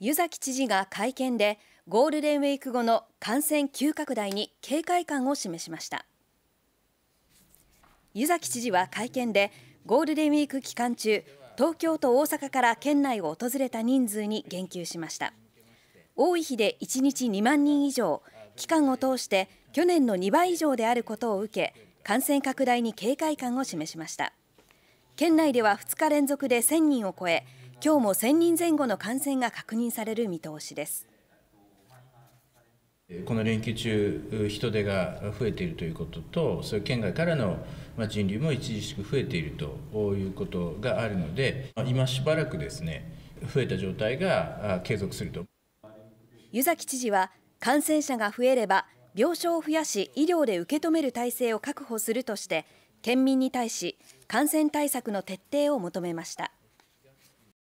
湯崎知事が会見でゴールデンウィーク後の感染急拡大に警戒感を示しました湯崎知事は会見でゴールデンウィーク期間中東京と大阪から県内を訪れた人数に言及しました多い日で1日2万人以上期間を通して去年の2倍以上であることを受け感染拡大に警戒感を示しました県内では2日連続で1000人を超え今日も1000人前後の感染が確認される見通しです。この連休中、人手が増えているということと、それ県外からの人流も著しく増えているということがあるので、今しばらくですね、増えた状態が継続すると。湯崎知事は、感染者が増えれば、病床を増やし、医療で受け止める体制を確保するとして、県民に対し、感染対策の徹底を求めました。